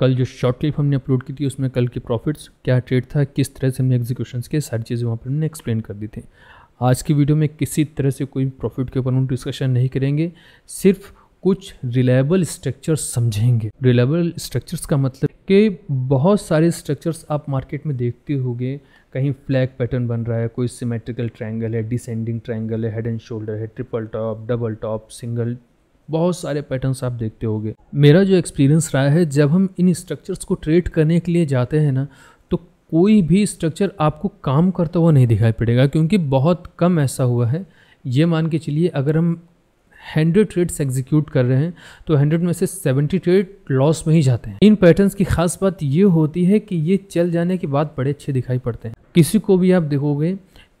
कल जो short clip हमने अपलोड की थी उसमें कल के प्रॉफिट्स क्या ट्रेड था किस तरह से हमने एग्जीक्यूशन के सारी चीज़ें वहाँ पर हमने एक्सप्लेन कर दी थी आज की वीडियो में किसी तरह से कोई प्रॉफिट के ऊपर हम डिस्कशन नहीं करेंगे सिर्फ कुछ रिलायबल स्ट्रक्चर्स समझेंगे रिलायबल स्ट्रक्चर्स का मतलब कि बहुत सारे स्ट्रक्चर्स आप मार्केट में देखते होंगे कहीं फ्लैग पैटर्न बन रहा है कोई सिमेट्रिकल ट्रायंगल है डिसेंडिंग ट्रायंगल है हेड एंड शोल्डर है triple top double top single बहुत सारे पैटर्न्स आप देखते होंगे मेरा जो एक्सपीरियंस रहा है जब हम इन स्ट्रक्चर्स को ट्रेड करने के लिए जाते हैं ना तो कोई भी स्ट्रक्चर आपको काम करता हुआ नहीं दिखाई पड़ेगा क्योंकि बहुत कम ऐसा हुआ है ये मान के चलिए अगर हम हंड्रेड ट्रेड्स एग्जीक्यूट कर रहे हैं तो हंड्रेड में से सेवेंटी ट्रेड लॉस में ही जाते हैं इन पैटर्न्स की खास बात ये होती है कि ये चल जाने के बाद बड़े अच्छे दिखाई पड़ते हैं किसी को भी आप देखोगे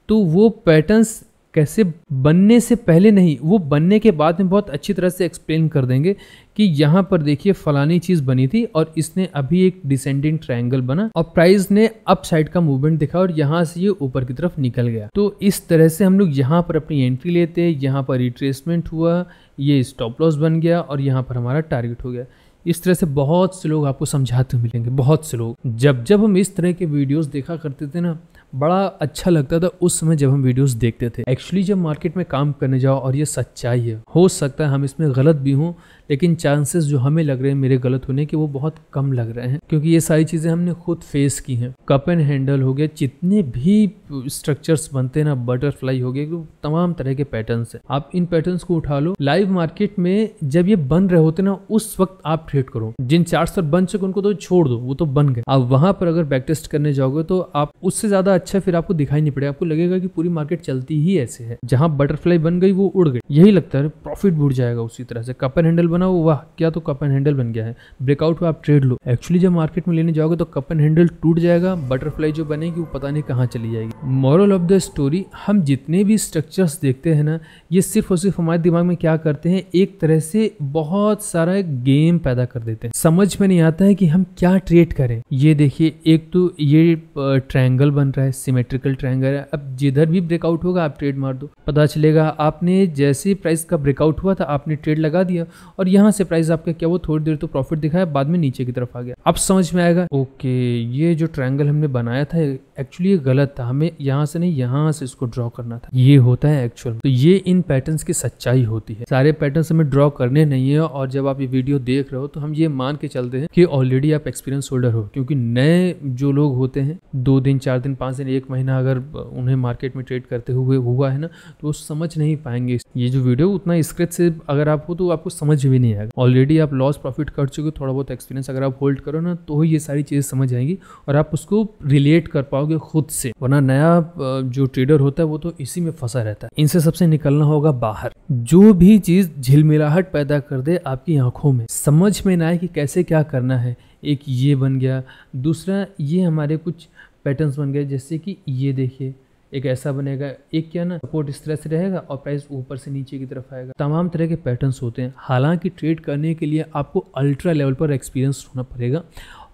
तो वो पैटर्न्स कैसे बनने से पहले नहीं वो बनने के बाद में बहुत अच्छी तरह से एक्सप्लेन कर देंगे कि यहाँ पर देखिए फलानी चीज़ बनी थी और इसने अभी एक डिसेंडिंग ट्रायंगल बना और प्राइस ने अप साइड का मूवमेंट दिखा और यहाँ से ये यह ऊपर की तरफ निकल गया तो इस तरह से हम लोग यहाँ पर अपनी एंट्री लेते यहाँ पर रिट्रेसमेंट हुआ ये स्टॉप लॉस बन गया और यहाँ पर हमारा टारगेट हो गया इस तरह से बहुत से लोग आपको समझाते मिलेंगे बहुत से लोग जब जब हम इस तरह के वीडियोज़ देखा करते थे ना बड़ा अच्छा लगता था उस समय जब हम वीडियोस देखते थे एक्चुअली जब मार्केट में काम करने जाओ और ये सच्चाई है हो सकता है हम इसमें गलत भी हों लेकिन चांसेस जो हमें लग रहे हैं मेरे गलत होने के वो बहुत कम लग रहे हैं क्योंकि ये सारी चीज़ें हमने खुद फेस की हैं कप एंड हैंडल हो गया जितने भी स्ट्रक्चर्स बनते हैं ना बटरफ्लाई हो गए तो तमाम तरह के पैटर्न हैं आप इन पैटर्न को उठा लो लाइव मार्केट में जब ये बन रहे होते ना उस वक्त आप ट्रेड करो जिन चार्ट पर बन चुके उनको तो छोड़ दो वो तो बन गए आप वहां पर अगर बैक टेस्ट करने जाओगे तो आप उससे ज्यादा अच्छा फिर आपको दिखाई नहीं पड़ेगा आपको लगेगा कि पूरी मार्केट चलती ही ऐसे है जहां बटरफ्लाई बन गई वो उड़ गई यही लगता है प्रॉफिट बुढ़ जाएगा उसी तरह से कपर हैंडल बन बना हुआ वाह क्या तो कप एंड हैंडल बन गया है ब्रेकआउट हुआ आप ट्रेड लो एक्चुअली जब मार्केट में लेने जाओगे तो कप एंड हैंडल टूट जाएगा बटरफ्लाई जो बनेगी वो पता नहीं कहाँ चली जाएगी मॉरल ऑफ द स्टोरी हम जितने भी स्ट्रक्चर्स देखते हैं ना ये सिर्फ और सिर्फ हमारे दिमाग में क्या करते हैं एक तरह से बहुत सारा गेम पैदा कर देते हैं समझ में नहीं आता है कि हम क्या ट्रेड करें ये देखिए एक तो ये ट्रायंगल बन रहा है सिमेट्रिकल ट्रायंगल है अब जिधर भी ब्रेकआउट होगा आप ट्रेड मार दो पता चलेगा आपने जैसे प्राइस का ब्रेकआउट हुआ था आपने ट्रेड लगा दिया और यहाँ से प्राइस आपका क्या वो थोड़ी देर तो प्रॉफिट दिखाया बाद में नीचे की तरफ आ गया अब समझ में आएगा ओके ये जो ट्रायंगल हमने बनाया था एक्चुअली ये गलत था हमें यहाँ से नहीं यहाँ से इसको ड्रॉ करना था ये होता है एक्चुअल तो ये इन पैटर्न की सच्चाई होती है सारे पैटर्न हमें ड्रॉ करने नहीं है और जब आप ये वीडियो देख रहे हो तो हम ये मान के चलते हैं कि ऑलरेडी आप एक्सपीरियंस होल्डर हो क्योंकि नए जो लोग होते हैं दो दिन चार दिन पांच दिन एक महीना अगर उन्हें मार्केट में ट्रेड करते हुए हुआ है ना तो वो समझ नहीं पाएंगे ये जो वीडियो उतना स्क्रेच से अगर आप हो तो आपको समझ भी भी नहीं आएगा ऑलरेडी आप लॉस प्रॉफिट कर चुके हो थोड़ा बहुत एक्सपीरियंस अगर आप होल्ड करो ना तो ये सारी चीज़ें समझ आएंगी और आप उसको रिलेट कर पाओगे खुद से वरना नया जो ट्रेडर होता है वो तो इसी में फंसा रहता है इनसे सबसे निकलना होगा बाहर जो भी चीज़ झिलमिलाहट पैदा कर दे आपकी आंखों में समझ में ना आए कि कैसे क्या करना है एक ये बन गया दूसरा ये हमारे कुछ पैटर्न्स बन गए जैसे कि ये देखिए एक ऐसा बनेगा एक क्या ना सपोर्ट इस तरह से रहेगा और प्राइस ऊपर से नीचे की तरफ आएगा तमाम तरह के पैटर्न्स होते हैं हालांकि ट्रेड करने के लिए आपको अल्ट्रा लेवल पर एक्सपीरियंस होना पड़ेगा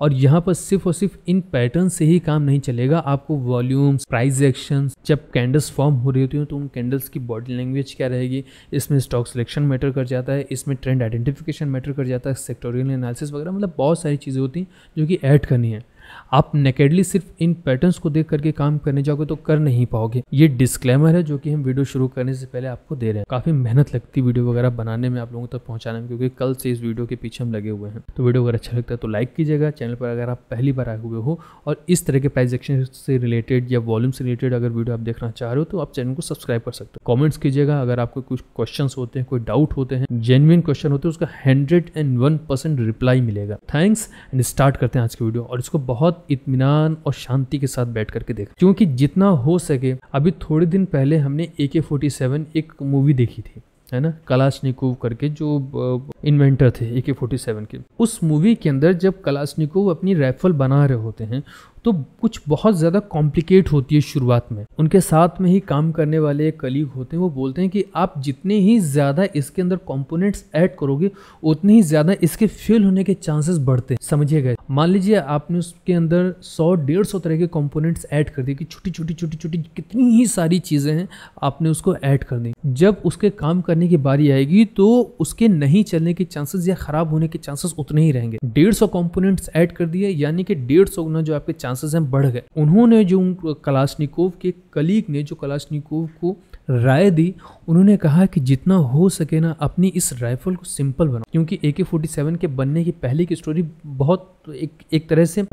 और यहाँ पर सिर्फ और सिर्फ इन पैटर्न से ही काम नहीं चलेगा आपको वॉल्यूम्स प्राइस एक्शन जब कैंडल्स फॉर्म हो रही होती हैं तो उन कैंडल्स की बॉडी लैंग्वेज क्या रहेगी इसमें स्टॉक सिलेक्शन मैटर कर जाता है इसमें ट्रेंड आइडेंटिफिकेशन मैटर कर जाता है सेक्टोरियल एनालिसिस वगैरह मतलब बहुत सारी चीज़ें होती हैं जो कि ऐड करनी है आप नेकेडली सिर्फ इन पैटर्न्स को देख करके काम करने जाओगे तो कर नहीं पाओगे ये डिस्क्लेमर है जो कि हम वीडियो शुरू करने से पहले आपको दे रहे हैं काफ़ी मेहनत लगती है वीडियो वगैरह बनाने में आप लोगों तक पहुंचाने में क्योंकि कल से इस वीडियो के पीछे हम लगे हुए हैं तो वीडियो अगर अच्छा लगता है तो लाइक कीजिएगा चैनल पर अगर आप पहली बार आए हुए हो और इस तरह के प्राइस एक्शन से रिलेटेड या वॉल्यूम से रिलेटेड अगर वीडियो आप देखना चाह रहे हो तो आप चैनल को सब्सक्राइब कर सकते हो कमेंट्स कीजिएगा अगर आपको कुछ क्वेश्चंस होते हैं कोई डाउट होते हैं जेन्यन क्वेश्चन होते हैं उसका hundred and one percent reply मिलेगा थैंक्स एंड स्टार्ट करते हैं आज की वीडियो और इसको बहुत बहुत इतमान और शांति के साथ बैठ करके देखा क्योंकि जितना हो सके अभी थोड़े दिन पहले हमने ए के फोर्टी सेवन एक मूवी देखी थी है ना निकोव करके जो इन्वेंटर थे ए के फोर्टी सेवन के उस मूवी के अंदर जब निकोव अपनी राइफल बना रहे होते हैं तो कुछ बहुत ज़्यादा कॉम्प्लिकेट होती है शुरुआत में उनके साथ में ही काम करने वाले कलीग होते हैं वो बोलते हैं कि आप जितने ही ज़्यादा इसके अंदर कॉम्पोनेंट्स ऐड करोगे उतने ही ज़्यादा इसके फेल होने के चांसेस बढ़ते हैं समझिए गए मान लीजिए आपने उसके अंदर सौ डेढ़ सौ तरह के कॉम्पोनेंट्स ऐड कर दिए कि छोटी छोटी छोटी छोटी कितनी ही सारी चीज़ें हैं आपने उसको ऐड कर दी जब उसके काम करने की बारी आएगी तो उसके नहीं चलने के चांसेस या ख़राब होने के चांसेस उतने ही रहेंगे डेढ़ सौ कॉम्पोनेंट्स ऐड कर दिए यानी कि डेढ़ सौ गुना जो आपके चांस चांसेस हैं बढ़ गए उन्होंने जो उन कलाशनिकोव के कलीग ने जो कलाशनिकोव को राय दी उन्होंने कहा कि जितना हो सके ना अपनी इस राइफल को सिंपल बनाओ क्योंकि ए के फोर्टी सेवन के बनने की पहली की स्टोरी बहुत तो एक एक तरह से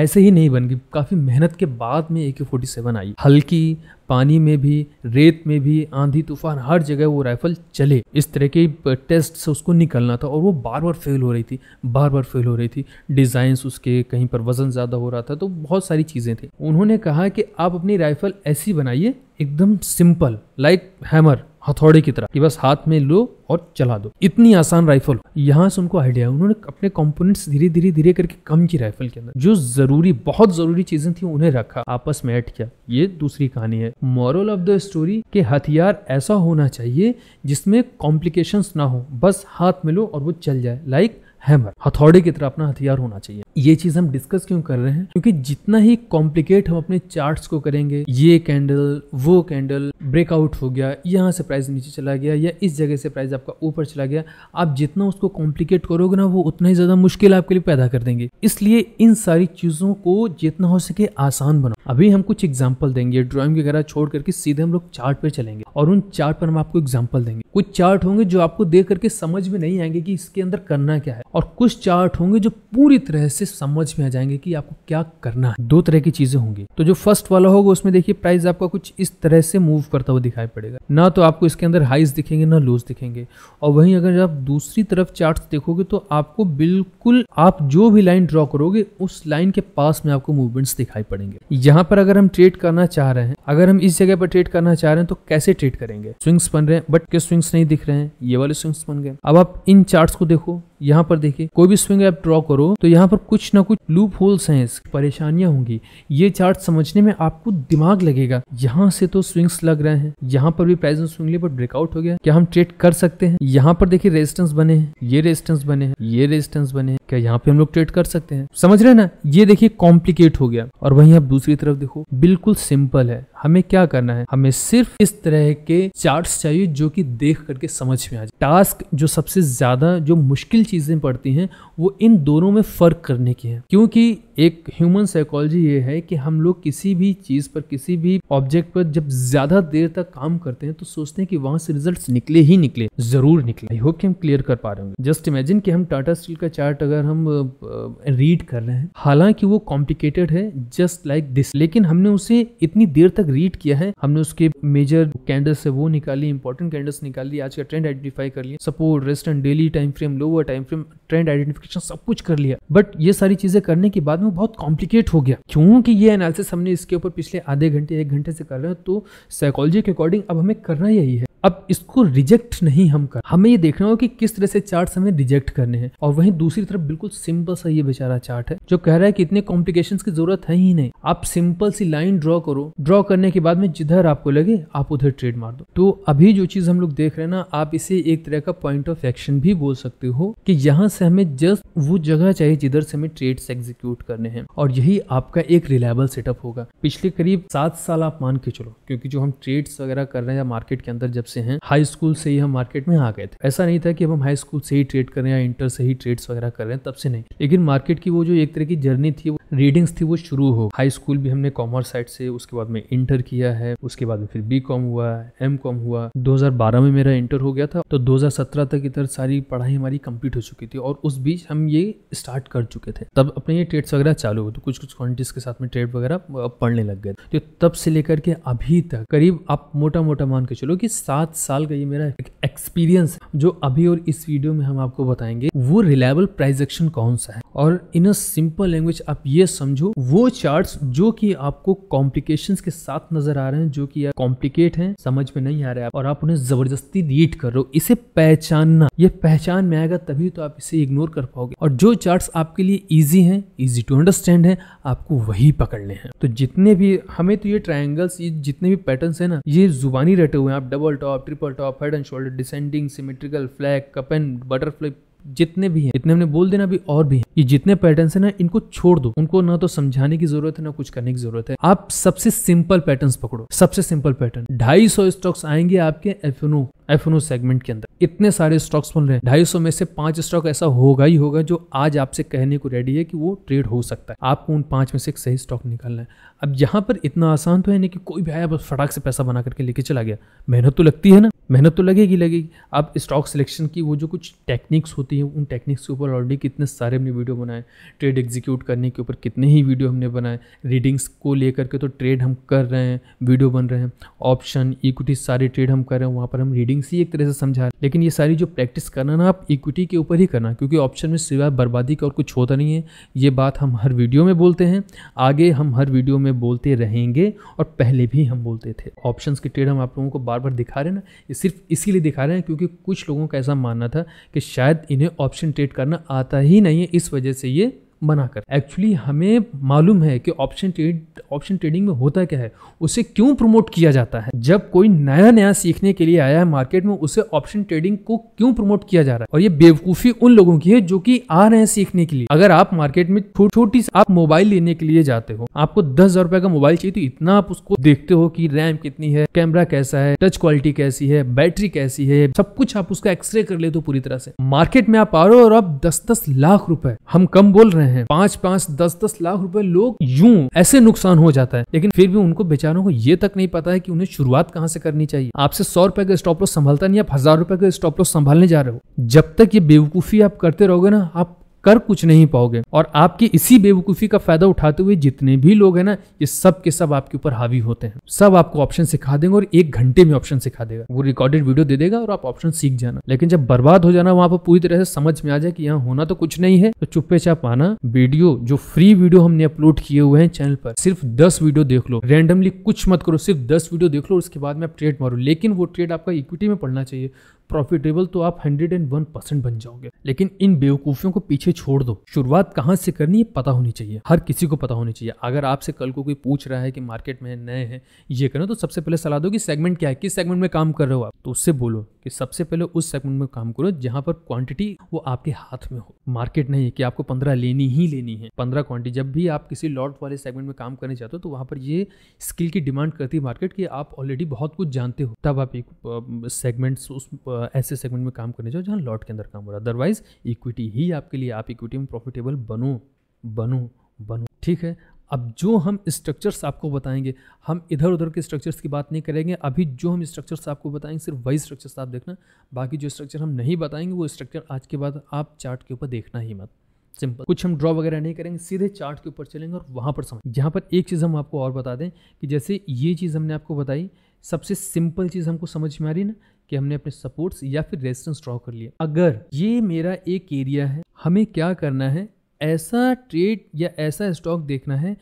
ऐसे ही नहीं बन गई काफ़ी मेहनत के बाद में ए के फोर्टी सेवन आई हल्की पानी में भी रेत में भी आंधी तूफान हर जगह वो राइफल चले इस तरह के टेस्ट से उसको निकलना था और वो बार बार फेल हो रही थी बार बार फेल हो रही थी डिज़ाइंस उसके कहीं पर वज़न ज़्यादा हो रहा था तो बहुत सारी चीज़ें थी उन्होंने कहा कि आप अपनी राइफल ऐसी बनाइए एकदम सिंपल लाइक हैमर हथौड़े की तरह कि बस हाथ में लो और चला दो इतनी आसान राइफल यहाँ से उनको आइडिया उन्होंने अपने कंपोनेंट्स धीरे धीरे धीरे करके कम की राइफल के अंदर जो जरूरी बहुत जरूरी चीजें थी उन्हें रखा आपस में ऐड किया ये दूसरी कहानी है मॉरल ऑफ द स्टोरी के हथियार ऐसा होना चाहिए जिसमें कॉम्प्लिकेशन ना हो बस हाथ में लो और वो चल जाए लाइक हैमर हथौड़े की तरह अपना हथियार होना चाहिए ये चीज़ हम डिस्कस क्यों कर रहे हैं क्योंकि जितना ही कॉम्प्लिकेट हम अपने चार्ट्स को करेंगे ये कैंडल वो कैंडल ब्रेकआउट हो गया यहाँ से प्राइस नीचे चला गया या इस जगह से प्राइस आपका ऊपर चला गया आप जितना उसको कॉम्प्लिकेट करोगे ना वो उतना ही ज़्यादा मुश्किल आपके लिए पैदा कर देंगे इसलिए इन सारी चीज़ों को जितना हो सके आसान बनाओ अभी हम कुछ एग्जाम्पल देंगे ड्रॉइंग वगैरह छोड़ करके सीधे हम लोग चार्ट पर चलेंगे और उन चार्ट पर हम आपको एग्जाम्पल देंगे कुछ चार्ट होंगे जो आपको देख करके समझ में नहीं आएंगे कि इसके अंदर करना क्या है और कुछ चार्ट होंगे जो पूरी तरह से इससे समझ में आ जाएंगे कि आपको क्या करना है दो तरह की चीजें होंगी तो जो फर्स्ट वाला होगा उसमें देखिए प्राइस आपका कुछ इस तरह से मूव करता हुआ दिखाई पड़ेगा ना तो आपको इसके अंदर हाइज दिखेंगे ना लोज दिखेंगे और वहीं अगर आप दूसरी तरफ चार्ट देखोगे तो आपको बिल्कुल आप जो भी लाइन ड्रॉ करोगे उस लाइन के पास में आपको मूवमेंट्स दिखाई पड़ेंगे यहाँ पर अगर हम ट्रेड करना चाह रहे हैं अगर हम इस जगह पर ट्रेड करना चाह रहे हैं तो कैसे ट्रेड करेंगे स्विंग्स बन रहे हैं बट के स्विंग्स नहीं दिख रहे हैं ये वाले स्विंग्स बन गए अब आप इन चार्ट को देखो यहाँ पर देखिए कोई भी स्विंग आप ड्रॉ करो तो यहाँ पर कुछ ना कुछ लूप होल्स हैं परेशानियां होंगी ये चार्ट समझने में आपको दिमाग लगेगा यहाँ से तो स्विंग्स लग रहे हैं यहाँ पर भी प्राइस स्विंगली पर ब्रेकआउट हो गया क्या हम ट्रेड कर सकते हैं यहाँ पर देखिए रेजिस्टेंस बने हैं ये रेजिस्टेंस बने हैं ये रेजिस्टेंस बने हैं क्या यहाँ पे हम लोग ट्रेड कर सकते हैं समझ रहे ना ये देखिए कॉम्प्लिकेट हो गया और वहीं आप दूसरी तरफ देखो बिल्कुल सिंपल है हमें क्या करना है हमें सिर्फ इस तरह के चार्ट्स चाहिए जो कि देख करके समझ में आ जाए टास्क जो सबसे ज़्यादा जो मुश्किल चीज़ें पड़ती हैं वो इन दोनों में फ़र्क करने की है क्योंकि एक ह्यूमन साइकोलॉजी ये है कि हम लोग किसी भी चीज़ पर किसी भी ऑब्जेक्ट पर जब ज़्यादा देर तक काम करते हैं तो सोचते हैं कि वहां से रिजल्ट निकले ही निकले ज़रूर निकले आई होप कि हम क्लियर कर पा रहे होंगे जस्ट इमेजिन कि हम टाटा स्टील का चार्ट अगर हम रीड कर रहे हैं हालांकि वो कॉम्प्लिकेटेड है जस्ट लाइक दिस लेकिन हमने उसे इतनी देर तक रीड किया है हमने उसके मेजर कैंडल्स है वो निकाली इंपॉर्टेंट कैंडल्स निकाली आज का ट्रेंड आइडेंटिफाई कर लिया support resistance daily time frame lower time frame trend identification सब कुछ कर लिया बट ये सारी चीजें करने के बाद में बहुत कॉम्प्लिकेट हो गया क्योंकि ये एनालिसिस हमने इसके ऊपर पिछले आधे घंटे एक घंटे से कर रहे हैं तो साइकोलॉजी के अकॉर्डिंग अब हमें करना यही है अब इसको रिजेक्ट नहीं हम कर हमें ये देखना होगा कि किस तरह से चार्ट हमें रिजेक्ट करने हैं और वहीं दूसरी तरफ बिल्कुल सिंपल सा ये बेचारा चार्ट है जो कह रहा है कि इतने कॉम्प्लिकेशन की जरूरत है ही नहीं आप सिंपल सी लाइन ड्रॉ करो ड्रॉ करने के बाद में जिधर आपको लगे आप उधर ट्रेड मार दो तो अभी जो चीज हम लोग देख रहे हैं ना आप इसे एक तरह का पॉइंट ऑफ एक्शन भी बोल सकते हो कि यहाँ से हमें जस्ट वो जगह चाहिए जिधर से हमें ट्रेड एग्जीक्यूट करने हैं और यही आपका एक रिलायबल सेटअप होगा पिछले करीब सात साल आप मान के चलो क्योंकि जो हम ट्रेड्स वगैरह कर रहे हैं मार्केट के अंदर जब से हैं हाई स्कूल से ही हम मार्केट में आ गए थे ऐसा नहीं था कि हम हाई स्कूल से ही ट्रेड करें या इंटर से ही ट्रेड्स वगैरह कर रहे हैं तब से नहीं लेकिन मार्केट की वो जो एक तरह की जर्नी थी रीडिंग्स थी वो शुरू हो हाई स्कूल भी हमने कॉमर्स साइड से उसके बाद में इंटर किया है उसके बाद में फिर बी कॉम हुआ एम कॉम हुआ 2012 में मेरा इंटर हो गया था तो 2017 तक इधर सारी पढ़ाई हमारी कंप्लीट हो चुकी थी और उस बीच हम ये स्टार्ट कर चुके थे तब अपने ये ट्रेड्स वगैरह चालू हुए तो कुछ कुछ क्वान्टिटीज के साथ में ट्रेड वगैरह पढ़ने लग गए तो तब से लेकर के अभी तक करीब आप मोटा मोटा मान के चलो कि सात सात साल का ये मेरा एक एक्सपीरियंस जो अभी और इस वीडियो में हम आपको बताएंगे वो रिलायबल प्राइजेक्शन एक्शन कौन सा है और इन अ सिंपल लैंग्वेज आप ये समझो वो चार्ट्स जो कि आपको कॉम्प्लिकेशंस के साथ नजर आ रहे हैं जो कि कॉम्प्लिकेट हैं समझ में नहीं आ रहा है और आप उन्हें जबरदस्ती रीड कर रहे हो इसे पहचानना ये पहचान में आएगा तभी तो आप इसे इग्नोर कर पाओगे और जो चार्ट आपके लिए ईजी है ईजी टू अंडरस्टैंड है आपको वही पकड़ने हैं तो जितने भी हमें तो ये ट्राइंगल्स ये जितने भी पैटर्न है ना ये जुबानी रटे हुए हैं आप double top triple top head and shoulder descending symmetrical flag cup and butterfly जितने भी हैं इतने हमने बोल देना अभी और भी है ये जितने पैटर्न है ना इनको छोड़ दो उनको ना तो समझाने की जरूरत है ना कुछ करने की जरूरत है आप सबसे सिंपल पैटर्न पकड़ो सबसे सिंपल पैटर्न ढाई सौ स्टॉक्स आएंगे आपके एफ एफ सेगमेंट के अंदर इतने सारे स्टॉक्स बन रहे हैं ढाई सौ में से पांच स्टॉक ऐसा होगा ही होगा जो आज आपसे कहने को रेडी है कि वो ट्रेड हो सकता है आपको उन पांच में से एक सही स्टॉक निकालना है अब यहाँ पर इतना आसान तो है नहीं कि कोई भी आया बस फटाक से पैसा बना करके लेके चला गया मेहनत तो लगती है ना मेहनत तो लगेगी लगेगी आप स्टॉक सिलेक्शन की वो जो कुछ टेक्निक्स होती हैं उन टेक्निक्स के ऊपर ऑलरेडी कितने सारे हमने वीडियो बनाए ट्रेड एग्जीक्यूट करने के ऊपर कितने ही वीडियो हमने बनाए रीडिंग्स को लेकर के तो ट्रेड हम कर रहे हैं वीडियो बन रहे हैं ऑप्शन इक्विटी सारे ट्रेड हम कर रहे हैं वहाँ पर हम रीडिंग्स ही एक तरह से समझा रहे हैं लेकिन ये सारी जो प्रैक्टिस करना ना आप इक्विटी के ऊपर ही करना क्योंकि ऑप्शन में सिवाय बर्बादी का और कुछ होता नहीं है ये बात हम हर वीडियो में बोलते हैं आगे हम हर वीडियो में बोलते रहेंगे और पहले भी हम बोलते थे ऑप्शन के ट्रेड हम आप लोगों को बार बार दिखा रहे हैं ना सिर्फ इसीलिए दिखा रहे हैं क्योंकि कुछ लोगों का ऐसा मानना था कि शायद इन्हें ऑप्शन ट्रेड करना आता ही नहीं है इस वजह से ये मना कर एक्चुअली हमें मालूम है कि ऑप्शन ट्रेड ऑप्शन ट्रेडिंग में होता क्या है उसे क्यों प्रमोट किया जाता है जब कोई नया नया सीखने के लिए आया है मार्केट में उसे ऑप्शन ट्रेडिंग को क्यों प्रमोट किया जा रहा है और ये बेवकूफ़ी उन लोगों की है जो कि आ रहे हैं सीखने के लिए अगर आप मार्केट में छोटी छोटी आप मोबाइल लेने के लिए जाते हो आपको दस हजार रुपए का मोबाइल चाहिए तो इतना आप उसको देखते हो कि रैम कितनी है कैमरा कैसा है टच क्वालिटी कैसी है बैटरी कैसी है सब कुछ आप उसका एक्सरे कर लेते हो पूरी तरह से मार्केट में आप आ रहे हो और आप दस दस लाख रुपए हम कम बोल रहे हैं हैं पांच पांच दस दस लाख रुपए लोग यूं ऐसे नुकसान हो जाता है लेकिन फिर भी उनको बेचारों को ये तक नहीं पता है कि उन्हें शुरुआत कहाँ से करनी चाहिए आपसे सौ रुपए का स्टॉप लॉस संभालता नहीं आप हजार रुपए का स्टॉप लॉस संभालने जा रहे हो जब तक ये बेवकूफी आप करते रहोगे ना आप कर कुछ नहीं पाओगे और आपकी इसी बेवकूफ़ी का फायदा उठाते हुए जितने भी लोग हैं ना ये सब के सब आपके ऊपर हावी होते हैं सब आपको ऑप्शन सिखा देंगे और एक घंटे में ऑप्शन सिखा देगा वो रिकॉर्डेड वीडियो दे देगा और आप ऑप्शन सीख जाना लेकिन जब बर्बाद हो जाना वहां पर पूरी तरह से समझ में आ जाए कि यहाँ होना तो कुछ नहीं है तो चुप्पे चाप आना वीडियो जो फ्री वीडियो हमने अपलोड किए हुए हैं चैनल पर सिर्फ दस वीडियो देख लो रेंडमली कुछ मत करो सिर्फ दस वीडियो देख लो उसके बाद में आप ट्रेड मारो लेकिन वो ट्रेड आपका इक्विटी में पढ़ना चाहिए प्रॉफिटेबल तो आप हंड्रेड एंड वन परसेंट बन जाओगे लेकिन इन बेवकूफियों को पीछे छोड़ दो शुरुआत कहाँ से करनी है पता होनी चाहिए हर किसी को पता होनी चाहिए अगर आपसे कल को कोई पूछ रहा है कि मार्केट में नए हैं ये करो तो सबसे पहले सलाह दो कि सेगमेंट क्या है किस सेगमेंट में काम कर रहे हो आप तो उससे बोलो कि सबसे पहले उस सेगमेंट में काम करो जहाँ पर क्वांटिटी वो आपके हाथ में हो मार्केट नहीं है कि आपको पंद्रह लेनी ही लेनी है पंद्रह क्वांटिटी जब भी आप किसी लॉट वाले सेगमेंट में काम करने चाहते हो तो वहाँ पर ये स्किल की डिमांड करती है मार्केट कि आप ऑलरेडी बहुत कुछ जानते हो तब आप एक सेगमेंट्स उस ऐसे सेगमेंट में काम करने जाओ जहाँ लॉट के अंदर काम हो रहा है अदरवाइज़ इक्विटी ही आपके लिए आप इक्विटी में प्रॉफिटेबल बनो बनो बनो ठीक है अब जो हम स्ट्रक्चर्स आपको बताएंगे हम इधर उधर के स्ट्रक्चर्स की बात नहीं करेंगे अभी जो हम स्ट्रक्चर्स आपको बताएंगे सिर्फ वही स्ट्रक्चर्स आप देखना बाकी जो स्ट्रक्चर हम नहीं बताएंगे वो स्ट्रक्चर आज के बाद आप चार्ट के ऊपर देखना ही मत सिंपल कुछ हम ड्रॉ वगैरह नहीं करेंगे सीधे चार्ट के ऊपर चलेंगे और वहाँ पर समझ यहाँ पर एक चीज़ हम आपको और बता दें कि जैसे ये चीज़ हमने आपको बताई सबसे सिंपल चीज़ हमको समझ में आ रही ना कि हमने अपने सपोर्ट्स या फिर रेजिस्टेंस ड्रॉ कर लिया अगर ये मेरा एक एरिया है हमें क्या करना है ऐसा ट्रेड या ऐसा स्टॉक देखना है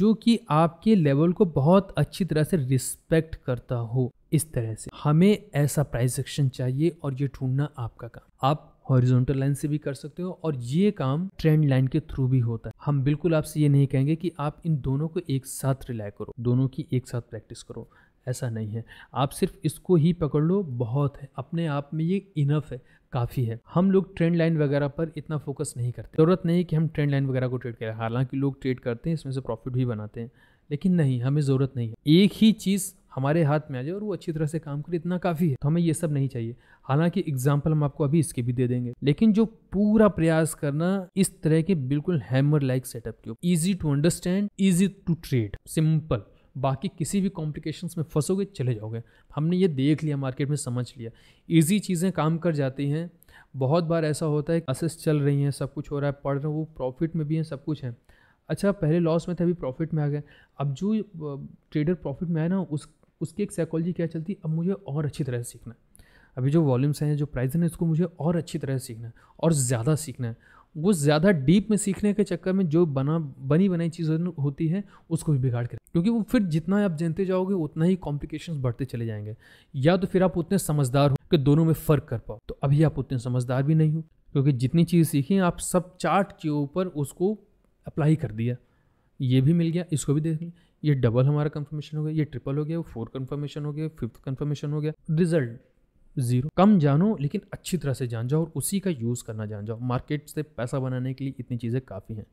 जो कि आपके लेवल को बहुत अच्छी तरह से रिस्पेक्ट करता हो इस तरह से हमें ऐसा प्राइस एक्शन चाहिए और ये ढूंढना आपका काम आप हॉरिजॉन्टल लाइन से भी कर सकते हो और ये काम ट्रेंड लाइन के थ्रू भी होता है हम बिल्कुल आपसे ये नहीं कहेंगे कि आप इन दोनों को एक साथ रिलाय करो दोनों की एक साथ प्रैक्टिस करो ऐसा नहीं है आप सिर्फ इसको ही पकड़ लो बहुत है अपने आप में ये इनफ है काफ़ी है हम लोग ट्रेंड लाइन वगैरह पर इतना फोकस नहीं करते ज़रूरत नहीं कि हम ट्रेंड लाइन वगैरह को ट्रेड करें हालांकि लोग ट्रेड करते हैं इसमें से प्रॉफिट भी बनाते हैं लेकिन नहीं हमें ज़रूरत नहीं है एक ही चीज़ हमारे हाथ में आ जाए और वो अच्छी तरह से काम करे इतना काफ़ी है तो हमें ये सब नहीं चाहिए हालांकि एग्जाम्पल हम आपको अभी इसके भी दे देंगे लेकिन जो पूरा प्रयास करना इस तरह के बिल्कुल हैमर लाइक सेटअप के ऊपर easy to understand easy to trade simple बाकी किसी भी कॉम्प्लिकेशंस में फंसोगे चले जाओगे हमने ये देख लिया मार्केट में समझ लिया ईजी चीज़ें काम कर जाती हैं बहुत बार ऐसा होता है असेस चल रही हैं सब कुछ हो रहा है पढ़ रहे हैं वो प्रॉफिट में भी हैं सब कुछ है अच्छा पहले लॉस में थे अभी प्रॉफिट में आ गए अब जो ट्रेडर प्रॉफिट में आए ना उस उसकी एक साइकोलॉजी क्या चलती है अब मुझे और अच्छी तरह से सीखना है अभी जो वॉल्यूम्स हैं जो प्राइस हैं इसको मुझे और अच्छी तरह से सीखना है और ज़्यादा सीखना है वो ज़्यादा डीप में सीखने के चक्कर में जो बना बनी बनाई चीज़ होती है उसको भी बिगाड़ कर क्योंकि वो फिर जितना आप जानते जाओगे उतना ही कॉम्प्लिकेशंस बढ़ते चले जाएंगे या तो फिर आप उतने समझदार हो कि दोनों में फ़र्क कर पाओ तो अभी आप उतने समझदार भी नहीं हो क्योंकि जितनी चीज़ सीखी आप सब चार्ट के ऊपर उसको अप्लाई कर दिया ये भी मिल गया इसको भी देख लिया ये डबल हमारा कंफर्मेशन हो गया ये ट्रिपल हो गया फोर कंफर्मेशन हो गया फिफ्थ कंफर्मेशन हो गया रिजल्ट जीरो कम जानो लेकिन अच्छी तरह से जान जाओ और उसी का यूज़ करना जान जाओ मार्केट से पैसा बनाने के लिए इतनी चीज़ें काफ़ी हैं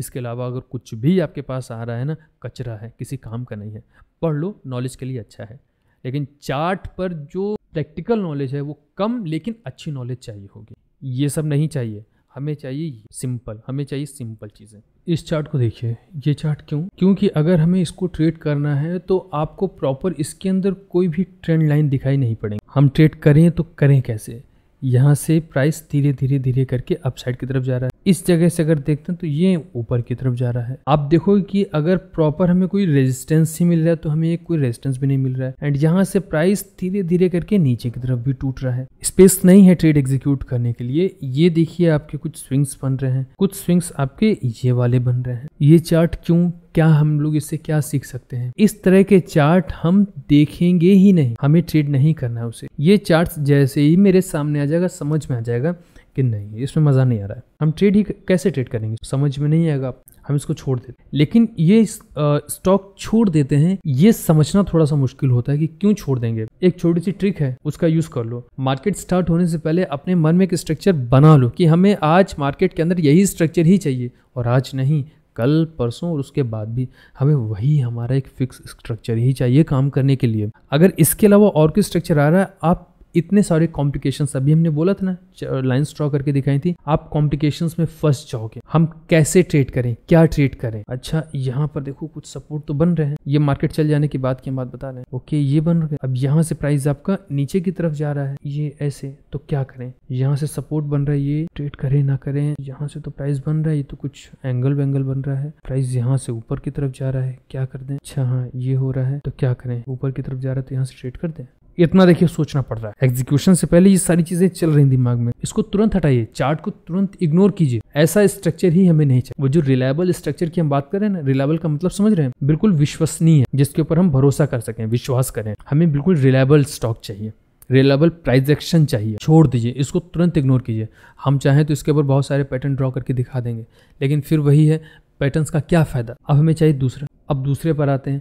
इसके अलावा अगर कुछ भी आपके पास आ रहा है ना कचरा है किसी काम का नहीं है पढ़ लो नॉलेज के लिए अच्छा है लेकिन चार्ट पर जो प्रैक्टिकल नॉलेज है वो कम लेकिन अच्छी नॉलेज चाहिए होगी ये सब नहीं चाहिए हमें चाहिए सिंपल हमें चाहिए सिंपल चीज़ें इस चार्ट को देखिए ये चार्ट क्यों क्योंकि अगर हमें इसको ट्रेड करना है तो आपको प्रॉपर इसके अंदर कोई भी ट्रेंड लाइन दिखाई नहीं पड़ेगी हम ट्रेड करें तो करें कैसे यहाँ से प्राइस धीरे धीरे धीरे करके अपसाइड की तरफ जा रहा है इस जगह से अगर देखते हैं तो ये ऊपर की तरफ जा रहा है आप देखो कि अगर प्रॉपर हमें कोई रेजिस्टेंस ही मिल रहा है तो हमें कोई रेजिस्टेंस भी नहीं मिल रहा है एंड यहाँ से प्राइस धीरे धीरे करके नीचे की तरफ भी टूट रहा है स्पेस नहीं है ट्रेड एग्जीक्यूट करने के लिए ये देखिए आपके कुछ स्विंग्स बन रहे हैं कुछ स्विंग्स आपके ये वाले बन रहे हैं ये चार्ट क्यों क्या हम लोग इससे क्या सीख सकते हैं इस तरह के चार्ट हम देखेंगे ही नहीं हमें ट्रेड नहीं करना है उसे ये चार्ट जैसे ही मेरे सामने आ जाएगा समझ में आ जाएगा कि नहीं इसमें मज़ा नहीं आ रहा है हम ट्रेड ही कैसे ट्रेड करेंगे समझ में नहीं आएगा हम इसको छोड़ देते लेकिन ये स्टॉक छोड़ देते हैं ये समझना थोड़ा सा मुश्किल होता है कि क्यों छोड़ देंगे एक छोटी सी ट्रिक है उसका यूज कर लो मार्केट स्टार्ट होने से पहले अपने मन में एक स्ट्रक्चर बना लो कि हमें आज मार्केट के अंदर यही स्ट्रक्चर ही चाहिए और आज नहीं कल परसों और उसके बाद भी हमें वही हमारा एक फिक्स स्ट्रक्चर ही चाहिए काम करने के लिए अगर इसके अलावा और कोई स्ट्रक्चर आ रहा है आप इतने सारे कॉम्प्लिकेशन अभी हमने बोला था ना लाइन ड्रॉ करके दिखाई थी आप कॉम्प्लिकेशन में फर्स्ट जाओगे हम कैसे ट्रेड करें क्या ट्रेड करें अच्छा यहाँ पर देखो कुछ सपोर्ट तो बन रहे हैं ये मार्केट चल जाने की बात की बात बता रहे हैं ओके ये बन रहे अब यहाँ से प्राइस आपका नीचे की तरफ जा रहा है ये ऐसे तो क्या करें यहाँ से सपोर्ट बन रहा है ये ट्रेड करें ना करें यहाँ से तो प्राइस बन रहा है ये तो कुछ एंगल वेंगल बन रहा है प्राइस यहाँ से ऊपर की तरफ जा रहा है क्या कर दे अच्छा हाँ ये हो रहा है तो क्या करें ऊपर की तरफ जा रहा है तो यहाँ से ट्रेड कर दें इतना देखिए सोचना पड़ रहा है एग्जीक्यूशन से पहले ये सारी चीजें चल रही दिमाग में इसको तुरंत हटाइए चार्ट को तुरंत इग्नोर कीजिए ऐसा स्ट्रक्चर ही हमें नहीं चाहिए वो जो रिलायबल स्ट्रक्चर की हम बात कर रहे हैं ना रिलायबल का मतलब समझ रहे हैं बिल्कुल विश्वसनीय है जिसके ऊपर हम भरोसा कर सकें विश्वास करें हमें बिल्कुल रिलायबल स्टॉक चाहिए रिलायबल प्राइज एक्शन चाहिए छोड़ दीजिए इसको तुरंत इग्नोर कीजिए हम चाहें तो इसके ऊपर बहुत सारे पैटर्न ड्रॉ करके दिखा देंगे लेकिन फिर वही है पैटर्न्स का क्या फ़ायदा अब हमें चाहिए दूसरा अब दूसरे पर आते हैं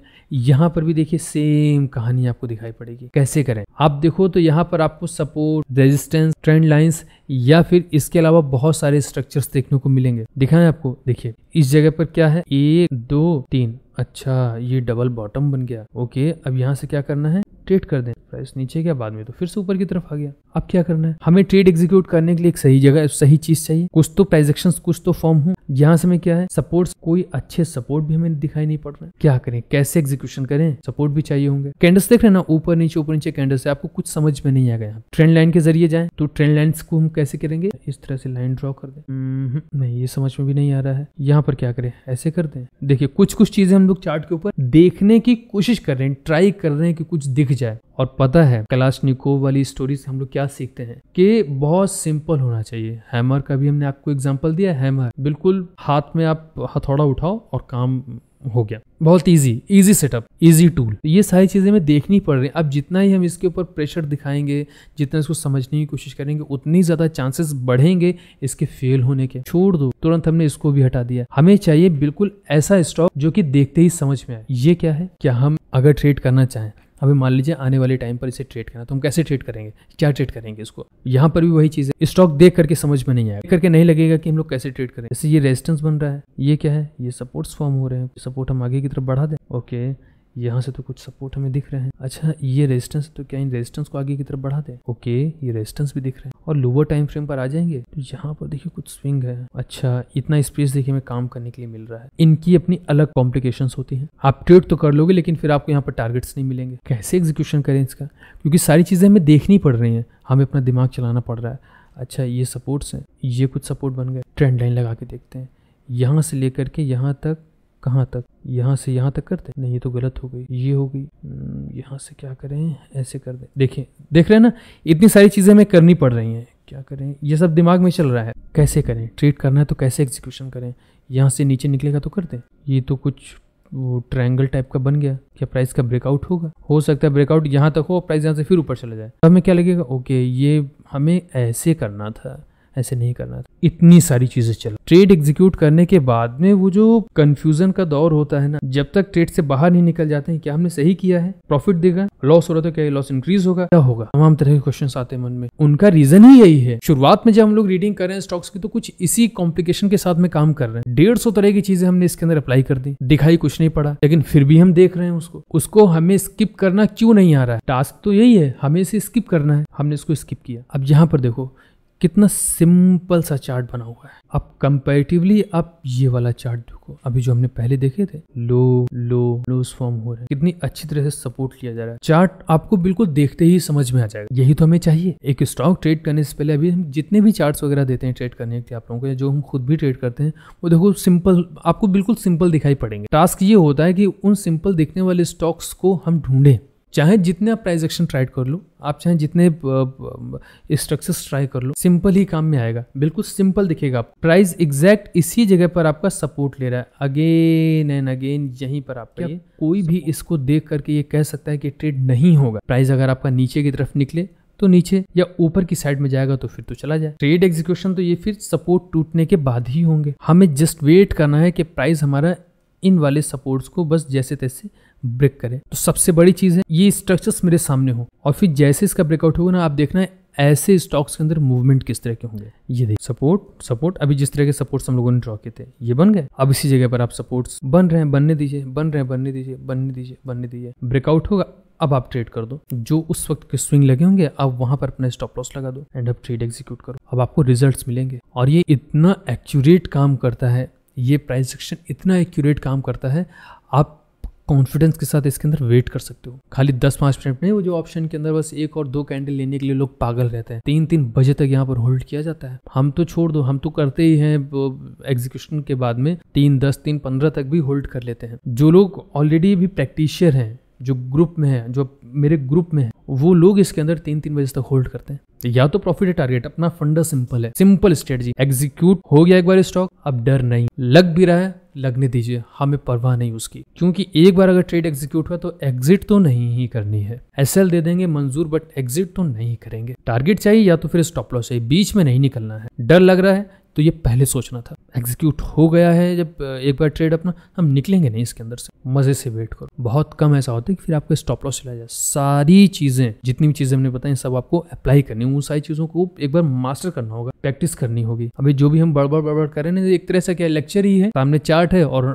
यहाँ पर भी देखिए सेम कहानी आपको दिखाई पड़ेगी कैसे करें आप देखो तो यहाँ पर आपको सपोर्ट रेजिस्टेंस ट्रेंड लाइन्स या फिर इसके अलावा बहुत सारे स्ट्रक्चर्स देखने को मिलेंगे दिखाएं आपको देखिए इस जगह पर क्या है एक दो तीन अच्छा ये डबल बॉटम बन गया ओके अब यहाँ से क्या करना है ट्रेड कर दें प्राइस नीचे गया बाद में तो फिर से ऊपर की तरफ आ गया अब क्या करना है हमें ट्रेड एग्जीक्यूट करने के लिए एक सही जगह सही चीज चाहिए कुछ तो ट्राइजेक्शन कुछ तो फॉर्म हो यहाँ से क्या है सपोर्ट कोई अच्छे सपोर्ट भी हमें दिखाई नहीं पड़ रहे क्या करें कैसे एग्जीक्यूशन करें सपोर्ट भी चाहिए होंगे कैंडल्स देख रहे ना ऊपर नीचे ऊपर नीचे कैंडल्स है आपको कुछ समझ में नहीं आ गया ट्रेंड लाइन के जरिए जाए तो ट्रेंड लाइन को हम कैसे करेंगे इस तरह से लाइन ड्रॉ कर दे हम्म, हम्म। नहीं ये समझ में भी नहीं आ रहा है यहाँ पर क्या करें ऐसे कर दे देखिये कुछ कुछ चीजें हम लोग चार्ट के ऊपर देखने की कोशिश कर रहे हैं ट्राई कर रहे हैं कि कुछ दिख जाए और पता है निकोव वाली स्टोरी से हम लोग क्या सीखते हैं कि बहुत सिंपल होना चाहिए हैमर का भी हमने आपको एग्जाम्पल दिया हैमर बिल्कुल हाथ में आप हथौड़ा उठाओ और काम हो गया बहुत easy easy setup easy tool ये सारी चीज़ें हमें देखनी पड़ रही है अब जितना ही हम इसके ऊपर प्रेशर दिखाएंगे जितना इसको समझने की कोशिश करेंगे उतनी ज़्यादा चांसेस बढ़ेंगे इसके फेल होने के छोड़ दो तुरंत हमने इसको भी हटा दिया हमें चाहिए बिल्कुल ऐसा स्टॉक जो कि देखते ही समझ में आए ये क्या है क्या हम अगर ट्रेड करना चाहें अभी मान लीजिए आने वाले टाइम पर इसे ट्रेड करना तो हम कैसे ट्रेड करेंगे क्या ट्रेड करेंगे इसको यहाँ पर भी वही चीज़ है स्टॉक देख करके समझ में नहीं आया करके नहीं लगेगा कि हम लोग कैसे ट्रेड करें जैसे ये रेजिस्टेंस बन रहा है ये क्या है ये सपोर्ट्स फॉर्म हो रहे हैं सपोर्ट हम आगे की तरफ बढ़ा दें ओके यहाँ से तो कुछ सपोर्ट हमें दिख रहे हैं अच्छा ये रेजिस्टेंस तो क्या इन रेजिस्टेंस को आगे की तरफ बढ़ाते हैं ओके ये रेजिस्टेंस भी दिख रहे हैं और लोअर टाइम फ्रेम पर आ जाएंगे तो यहाँ पर देखिए कुछ स्विंग है अच्छा इतना स्पेस देखिए हमें काम करने के लिए मिल रहा है इनकी अपनी अलग कॉम्प्लिकेशन होती है आप ट्रेड तो कर लोगे लेकिन फिर आपको यहाँ पर टारगेट्स नहीं मिलेंगे कैसे एग्जीक्यूशन करें इसका क्योंकि सारी चीज़ें हमें देखनी पड़ रही है हमें अपना दिमाग चलाना पड़ रहा है अच्छा ये सपोर्ट्स हैं ये कुछ सपोर्ट बन गए ट्रेंड लाइन लगा के देखते हैं यहाँ से लेकर के यहाँ तक कहाँ तक यहाँ से यहाँ तक करते नहीं ये तो गलत हो गई ये हो गई हम्म, यहाँ से क्या करें ऐसे कर दें देखें देख रहे हैं ना इतनी सारी चीज़ें हमें करनी पड़ रही हैं क्या करें ये सब दिमाग में चल रहा है कैसे करें ट्रीट करना है तो कैसे एग्जीक्यूशन करें यहाँ से नीचे निकलेगा तो कर दें ये तो कुछ वो ट्रायंगल टाइप का बन गया क्या प्राइस का ब्रेकआउट होगा हो सकता है ब्रेकआउट यहाँ तक हो प्राइस यहाँ से फिर ऊपर चला जाए हमें क्या लगेगा ओके ये हमें ऐसे करना था ऐसे नहीं करना था इतनी सारी चीज़ें चल ट्रेड एग्जीक्यूट करने के बाद में वो जो कन्फ्यूजन का दौर होता है ना जब तक ट्रेड से बाहर नहीं निकल जाते हैं क्या हमने सही किया है प्रॉफिट देगा लॉस हो रहा था क्या लॉस इंक्रीज होगा क्या होगा तमाम तरह के क्वेश्चन आते हैं मन में उनका रीजन ही यही है शुरुआत में जब हम लोग रीडिंग कर रहे हैं स्टॉक्स की तो कुछ इसी कॉम्प्लिकेशन के साथ में काम कर रहे हैं डेढ़ सौ तरह की चीजें हमने इसके अंदर अप्लाई कर दी दिखाई कुछ नहीं पड़ा लेकिन फिर भी हम देख रहे हैं उसको उसको हमें स्किप करना क्यों नहीं आ रहा है टास्क तो यही है हमें इसे स्किप करना है हमने इसको स्किप किया अब यहाँ पर देखो कितना सिंपल सा चार्ट बना हुआ है आप कंपेरेटिवली आप ये वाला चार्ट देखो अभी जो हमने पहले देखे थे लो लो लोज फॉर्म हो रहे हैं कितनी अच्छी तरह से सपोर्ट लिया जा रहा है चार्ट आपको बिल्कुल देखते ही समझ में आ जाएगा यही तो हमें चाहिए एक स्टॉक ट्रेड करने से पहले अभी हम जितने भी चार्ट वगैरह देते हैं ट्रेड करने के आप लोगों को जो हम खुद भी ट्रेड करते हैं वो देखो सिंपल आपको बिल्कुल सिंपल दिखाई पड़ेंगे टास्क ये होता है कि उन सिंपल दिखने वाले स्टॉक्स को हम ढूंढें चाहे जितने आप प्राइस एक्शन ट्राई कर लो आप चाहे जितने स्ट्रक्चर्स ट्राई कर लो सिंपल ही काम में आएगा बिल्कुल सिंपल दिखेगा प्राइस एग्जैक्ट इसी जगह पर आपका सपोर्ट ले रहा है अगेन एंड अगेन यहीं पर आपका ये कोई भी इसको देख करके ये कह सकता है कि ट्रेड नहीं होगा प्राइस अगर आपका नीचे की तरफ निकले तो नीचे या ऊपर की साइड में जाएगा तो फिर तो चला जाए ट्रेड एग्जीक्यूशन तो ये फिर सपोर्ट टूटने के बाद ही होंगे हमें जस्ट वेट करना है कि प्राइस हमारा इन वाले सपोर्ट्स को बस जैसे तैसे ब्रेक करें तो सबसे बड़ी चीज़ है ये स्ट्रक्चर्स मेरे सामने हो और फिर जैसे इसका ब्रेकआउट होगा ना आप देखना है ऐसे स्टॉक्स के अंदर मूवमेंट किस तरह के होंगे ये देखिए सपोर्ट सपोर्ट अभी जिस तरह के सपोर्ट्स हम लोगों ने ड्रॉ किए थे ये बन गए अब इसी जगह पर आप सपोर्ट्स बन रहे हैं बनने दीजिए बन रहे हैं बनने दीजिए बनने दीजिए बनने दीजिए ब्रेकआउट होगा अब आप ट्रेड कर दो जो उस वक्त के स्विंग लगे होंगे आप वहां पर अपना स्टॉप लॉस लगा दो एंड अब ट्रेड एग्जीक्यूट करो अब आपको रिजल्ट्स मिलेंगे और ये इतना एक्यूरेट काम करता है ये प्राइस सेक्शन इतना एक्यूरेट काम करता है आप कॉन्फिडेंस के साथ इसके अंदर वेट कर सकते हो खाली दस पांच मिनट में वो जो ऑप्शन के अंदर बस एक और दो कैंडल लेने के लिए लोग पागल रहते हैं तीन तीन बजे तक यहाँ पर होल्ड किया जाता है हम तो छोड़ दो हम तो करते ही हैं एग्जीक्यूशन के बाद में तीन दस तीन पंद्रह तक भी होल्ड कर लेते हैं जो लोग ऑलरेडी भी प्रैक्टिशियर हैं जो ग्रुप में है जो मेरे ग्रुप में है वो लोग इसके अंदर तीन तीन बजे तक होल्ड करते हैं या तो प्रॉफिट टारगेट अपना फंडा सिंपल है सिंपल स्ट्रेटजी एग्जीक्यूट हो गया एक बार स्टॉक अब डर नहीं लग भी रहा है लगने दीजिए हमें हाँ, परवाह नहीं उसकी क्योंकि एक बार अगर ट्रेड एग्जीक्यूट हुआ तो एग्जिट तो नहीं ही करनी है एस दे देंगे मंजूर बट एग्जिट तो नहीं करेंगे टारगेट चाहिए या तो फिर स्टॉप लॉस चाहिए बीच में नहीं निकलना है डर लग रहा है तो ये पहले सोचना था एग्जीक्यूट हो गया है जब एक बार ट्रेड अपना हम निकलेंगे नहीं इसके अंदर से मज़े से वेट करो बहुत कम ऐसा होता है कि फिर आपको स्टॉप लॉस चला जाए सारी चीज़ें जितनी भी चीज़ें हमने बताई सब आपको अप्लाई करनी उन सारी चीज़ों को एक बार मास्टर करना होगा प्रैक्टिस करनी होगी अभी जो भी हम बड़बड़ बड़बड़ कर रहे हैं एक तरह से क्या लेक्चर ही है सामने चार्ट है और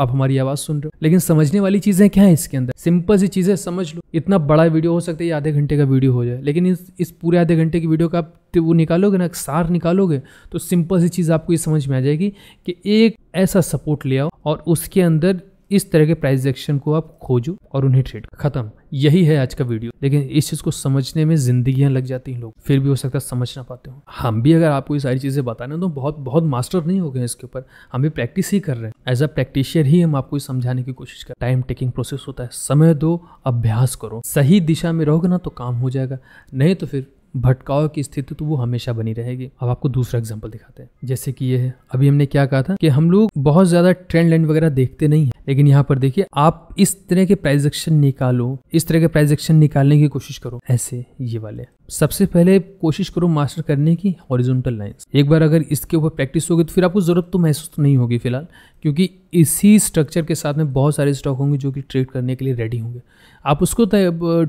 आप हमारी आवाज़ सुन रहे हो लेकिन समझने वाली चीज़ें क्या है इसके अंदर सिंपल सी चीज़ें समझ लो इतना बड़ा वीडियो हो सकता है आधे घंटे का वीडियो हो जाए लेकिन इस इस पूरे आधे घंटे की वीडियो का आप वो निकालोगे ना सार निकालोगे तो सिंपल सी चीज़ आपको ये समझ में आ जाएगी कि एक ऐसा सपोर्ट ले आओ और उसके अंदर इस तरह के प्राइस एक्शन को आप खोजो और उन्हें ट्रेड खत्म यही है आज का वीडियो लेकिन इस चीज़ को समझने में जिंदगियां लग जाती हैं लोग फिर भी हो सकता है समझ ना पाते हो हम भी अगर आपको ये सारी चीज़ें बताने तो बहुत बहुत मास्टर नहीं हो गए इसके ऊपर हम भी प्रैक्टिस ही कर रहे हैं एज अ प्रैक्टिशियर ही हम आपको समझाने की कोशिश कर टाइम टेकिंग प्रोसेस होता है समय दो अभ्यास करो सही दिशा में रहोगे ना तो काम हो जाएगा नहीं तो फिर भटकाव की स्थिति तो वो हमेशा बनी रहेगी अब आपको दूसरा एग्जाम्पल दिखाते हैं जैसे कि ये है अभी हमने क्या कहा था कि हम लोग बहुत ज्यादा ट्रेंड लाइन वगैरह देखते नहीं है लेकिन यहाँ पर देखिए आप इस तरह के प्राइजेक्शन निकालो इस तरह के प्राइजेक्शन निकालने की कोशिश करो ऐसे ये वाले सबसे पहले कोशिश करो मास्टर करने की हॉरिजॉन्टल लाइंस एक बार अगर इसके ऊपर प्रैक्टिस होगी तो फिर आपको ज़रूरत तो महसूस तो नहीं होगी फिलहाल क्योंकि इसी स्ट्रक्चर के साथ में बहुत सारे स्टॉक होंगे जो कि ट्रेड करने के लिए रेडी होंगे आप उसको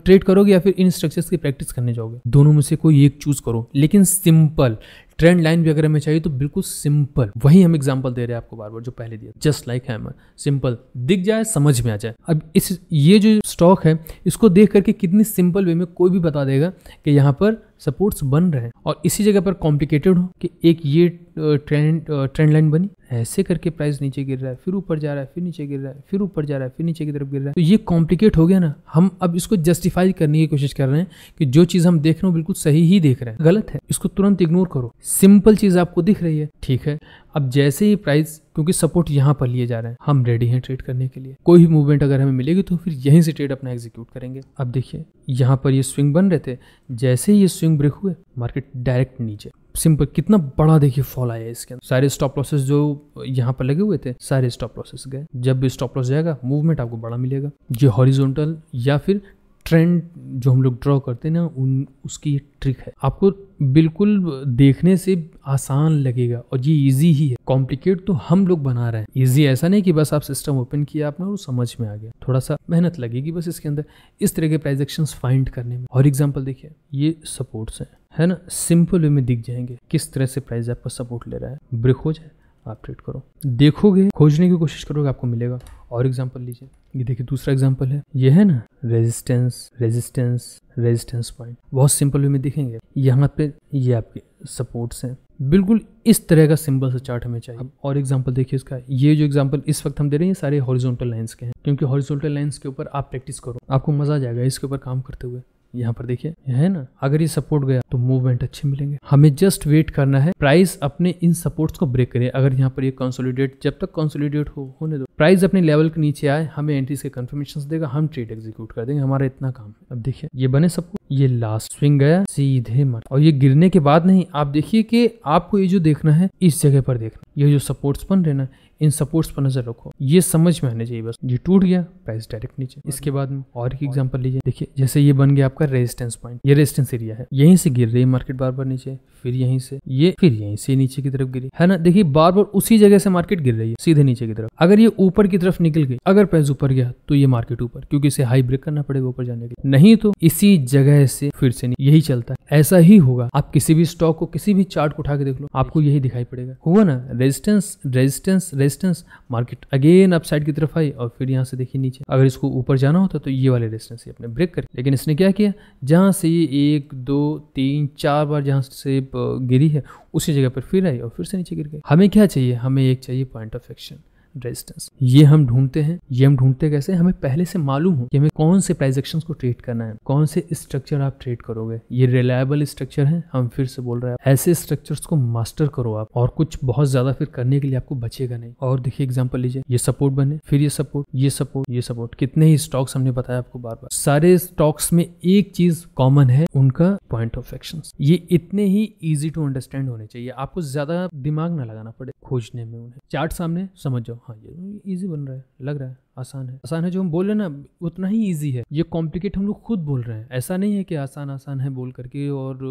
ट्रेड करोगे या फिर इन स्ट्रक्चर्स की प्रैक्टिस करने जाओगे दोनों में से कोई एक चूज़ करो लेकिन सिंपल ट्रेंड लाइन भी अगर हमें चाहिए तो बिल्कुल सिंपल वही हम एग्जाम्पल दे रहे हैं आपको बार बार जो पहले दिया जस्ट लाइक है सिंपल दिख जाए समझ में आ जाए अब इस ये जो स्टॉक है इसको देख करके कितनी सिंपल वे में कोई भी बता देगा कि यहाँ पर सपोर्ट्स बन रहे हैं और इसी जगह पर कॉम्प्लिकेटेड हो कि एक ये ट्रेंड ट्रेंड लाइन बनी ऐसे करके प्राइस नीचे गिर रहा है फिर ऊपर जा रहा है फिर नीचे गिर रहा है फिर ऊपर जा रहा है फिर नीचे की तरफ गिर रहा है तो ये कॉम्प्लिकेट हो गया ना हम अब इसको जस्टिफाई करने की कोशिश कर रहे हैं कि जो चीज़ हम देख रहे हो बिल्कुल सही ही देख रहे हैं गलत है इसको तुरंत इग्नोर करो सिंपल चीज़ आपको दिख रही है ठीक है अब जैसे ही प्राइस क्योंकि सपोर्ट यहाँ पर लिए जा रहे हैं हम रेडी हैं ट्रेड करने के लिए कोई भी मूवमेंट अगर हमें मिलेगी तो फिर यहीं से ट्रेड अपना एग्जीक्यूट करेंगे अब देखिए यहाँ पर ये स्विंग बन रहे थे जैसे ही ये स्विंग ब्रेक हुए मार्केट डायरेक्ट नीचे सिंपल कितना बड़ा देखिए फॉल आया इसके अंदर सारे स्टॉप लॉसेस जो यहाँ पर लगे हुए थे सारे स्टॉप लॉसेस गए जब भी स्टॉप लॉस जाएगा मूवमेंट आपको बड़ा मिलेगा ये हॉरिजोनटल या फिर ट्रेंड जो हम लोग ड्रॉ करते हैं ना उन उसकी ये ट्रिक है आपको बिल्कुल देखने से आसान लगेगा और ये इजी ही है कॉम्प्लिकेट तो हम लोग बना रहे हैं इजी ऐसा नहीं कि बस आप सिस्टम ओपन किया आपने और समझ में आ गया थोड़ा सा मेहनत लगेगी बस इसके अंदर इस तरह के ट्रांजेक्शन फाइंड करने में और एग्जाम्पल देखिए ये सपोर्ट्स हैं है ना सिंपल वे में दिख जाएंगे किस तरह से प्राइस आपका सपोर्ट ले रहा है ब्रेक हो जाए आप ट्रेड करो देखोगे खोजने की कोशिश करोगे आपको मिलेगा और एग्जाम्पल लीजिए ये देखिए दूसरा एग्जाम्पल है ये है ना रेजिस्टेंस रेजिस्टेंस रेजिस्टेंस पॉइंट बहुत सिंपल वे में दिखेंगे यहाँ पे ये आपके सपोर्ट्स हैं बिल्कुल इस तरह का सिंबल से चार्ट हमें चाहिए अब और एग्जाम्पल देखिए इसका ये जो एग्जाम्पल इस वक्त हम दे रहे हैं सारे हॉरिजॉन्टल लाइन्स के हैं क्योंकि हॉरिजॉन्टल लाइन्स के ऊपर आप प्रैक्टिस करो आपको मजा आ जाएगा इसके ऊपर काम करते हुए यहाँ पर देखिए है ना अगर ये सपोर्ट गया तो मूवमेंट अच्छे मिलेंगे हमें जस्ट वेट करना है प्राइस अपने इन सपोर्ट्स को ब्रेक करे अगर यहाँ पर ये कंसोलिडेट जब तक कंसोलिडेट हो होने दो प्राइस अपने लेवल के नीचे आए हमें एंट्रीज के कंफर्मेशन देगा हम ट्रेड एग्जीक्यूट कर देंगे हमारा इतना काम अब देखिए ये बने सपोर्ट ये लास्ट स्विंग गया सीधे मर और ये गिरने के बाद नहीं आप देखिए कि आपको ये जो देखना है इस जगह पर देखना ये जो सपोर्ट्स बन रहे ना इन सपोर्ट्स पर नजर रखो ये समझ में आने चाहिए बस ये टूट गया प्राइस डायरेक्ट नीचे इसके बाद में और एक एग्जांपल लीजिए देखिए जैसे ये बन गया आपका रेजिस्टेंस पॉइंट ये रेजिस्टेंस एरिया है यहीं से गिर रही है मार्केट बार बार नीचे फिर यहीं से ये फिर यहीं से नीचे की तरफ गिरी है ना देखिए बार बार उसी जगह से मार्केट गिर रही है सीधे नीचे की तरफ अगर ये ऊपर की तरफ निकल गई अगर प्राइस ऊपर गया तो ये मार्केट ऊपर क्योंकि इसे हाई ब्रेक करना पड़ेगा ऊपर जाने के लिए नहीं तो इसी जगह गया इससे फिर से नहीं यही चलता है ऐसा ही होगा आप किसी भी स्टॉक को किसी भी चार्ट को उठा के देख लो आपको यही दिखाई पड़ेगा हुआ ना resistance resistance resistance market again up side की तरफ आई और फिर यहाँ से देखिए नीचे अगर इसको ऊपर जाना होता तो ये वाले रेजिस्टेंस ही अपने ब्रेक कर लेकिन इसने क्या किया जहाँ से ये एक दो तीन चार बार जहाँ से गिरी है उसी जगह पर फिर आई और फिर से नीचे गिर गई हमें क्या चाहिए हमें एक चाहिए पॉइंट ऑफ एक्शन रेजिस्टेंस ये हम ढूंढते हैं ये हम ढूंढते कैसे हमें पहले से मालूम हो कि हमें कौन से प्राइस एक्शन को ट्रेड करना है कौन से स्ट्रक्चर आप ट्रेड करोगे ये रिलायबल स्ट्रक्चर है हम फिर से बोल रहे हैं ऐसे स्ट्रक्चर को मास्टर करो आप और कुछ बहुत ज्यादा फिर करने के लिए आपको बचेगा नहीं और देखिए एग्जाम्पल लीजिए ये सपोर्ट बने फिर ये सपोर्ट ये सपोर्ट ये सपोर्ट कितने ही स्टॉक्स हमने बताया आपको बार बार सारे स्टॉक्स में एक चीज कॉमन है उनका पॉइंट ऑफ एक्शन ये इतने ही इजी टू अंडरस्टैंड होने चाहिए आपको ज्यादा दिमाग ना लगाना पड़े खोजने में उन्हें चार्ट सामने समझ जाओ हाँ ये ईजी बन रहा है लग रहा है आसान है आसान है जो हम बोल रहे हैं ना उतना ही ईजी है ये कॉम्प्लिकेट हम लोग खुद बोल रहे हैं ऐसा नहीं है कि आसान आसान है बोल करके और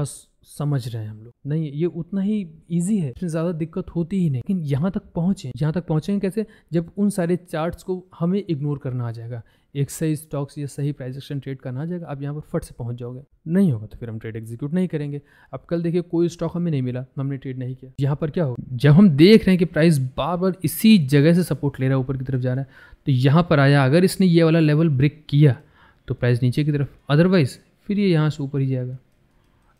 बस समझ रहे हैं हम लोग नहीं ये उतना ही इजी है इसमें ज़्यादा दिक्कत होती ही नहीं लेकिन यहाँ तक पहुँचे यहाँ तक पहुँचेंगे कैसे जब उन सारे चार्ट्स को हमें इग्नोर करना आ जाएगा एक सही स्टॉक्स या सही प्राइजेक्शन ट्रेड करना आ जाएगा आप यहाँ पर फट से पहुँच जाओगे नहीं होगा तो फिर हम ट्रेड एग्जीक्यूट नहीं करेंगे अब कल देखिए कोई स्टॉक हमें नहीं मिला हमने ट्रेड नहीं किया यहाँ पर क्या होगा जब हम देख रहे हैं कि प्राइस बार बार इसी जगह से सपोर्ट ले रहा है ऊपर की तरफ जा रहा है तो यहाँ पर आया अगर इसने ये वाला लेवल ब्रेक किया तो प्राइस नीचे की तरफ अदरवाइज़ फिर ये यहाँ से ऊपर ही जाएगा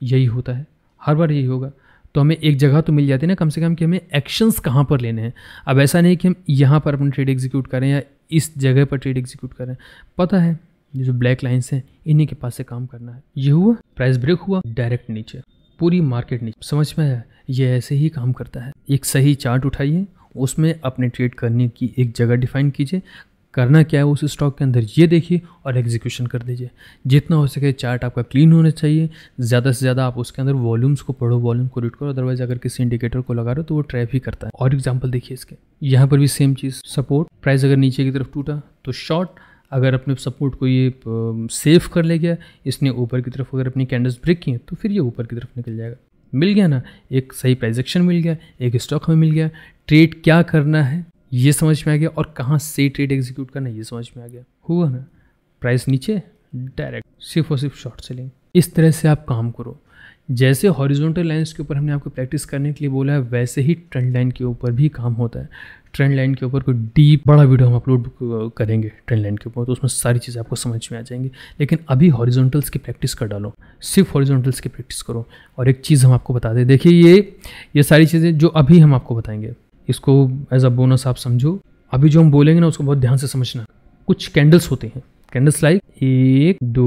यही होता है हर बार यही होगा तो हमें एक जगह तो मिल जाती है ना कम से कम कि हमें एक्शंस कहाँ पर लेने हैं अब ऐसा नहीं कि हम यहाँ पर अपनी ट्रेड एग्जीक्यूट करें या इस जगह पर ट्रेड एग्जीक्यूट कर रहे हैं पता है ये जो ब्लैक लाइन्स हैं इन्हीं के पास से काम करना है ये हुआ प्राइस ब्रेक हुआ डायरेक्ट नीचे पूरी मार्केट नीचे समझ में आया ये ऐसे ही काम करता है एक सही चार्ट उठाइए उसमें अपने ट्रेड करने की एक जगह डिफाइन कीजिए करना क्या है उस स्टॉक के अंदर ये देखिए और एग्जीक्यूशन कर दीजिए जितना हो सके चार्ट आपका क्लीन होना चाहिए ज़्यादा से ज़्यादा आप उसके अंदर वॉल्यूम्स को पढ़ो वॉल्यूम को रीड करो अदरवाइज अगर किसी इंडिकेटर को लगा रहे हो तो वो ट्रैप ही करता है और एग्जाम्पल देखिए इसके यहाँ पर भी सेम चीज़ सपोर्ट प्राइस अगर नीचे की तरफ टूटा तो शॉर्ट अगर अपने सपोर्ट को ये सेफ कर ले गया इसने ऊपर की तरफ अगर अपनी कैंडल्स ब्रेक किए तो फिर ये ऊपर की तरफ निकल जाएगा मिल गया ना एक सही प्राइजेक्शन मिल गया एक स्टॉक हमें मिल गया ट्रेड क्या करना है ये समझ में आ गया और कहाँ से ट्रेड एग्जीक्यूट करना ये समझ में आ गया हुआ ना प्राइस नीचे डायरेक्ट सिर्फ और सिर्फ शॉर्ट सेलिंग इस तरह से आप काम करो जैसे हॉरिजॉन्टल लाइंस के ऊपर हमने आपको प्रैक्टिस करने के लिए बोला है वैसे ही ट्रेंड लाइन के ऊपर भी काम होता है ट्रेंड लाइन के ऊपर कोई डीप बड़ा वीडियो हम अपलोड करेंगे ट्रेंड लाइन के ऊपर तो उसमें सारी चीज़ें आपको समझ में आ जाएंगी लेकिन अभी हॉरिजॉन्टल्स की प्रैक्टिस कर डालो सिर्फ हॉरिजॉन्टल्स की प्रैक्टिस करो और एक चीज़ हम आपको बता दें देखिए ये ये सारी चीज़ें जो अभी हम आपको बताएंगे इसको एज अ बोनस आप समझो अभी जो हम बोलेंगे ना उसको बहुत ध्यान से समझना कुछ कैंडल्स होते हैं कैंडल्स लाइक एक दो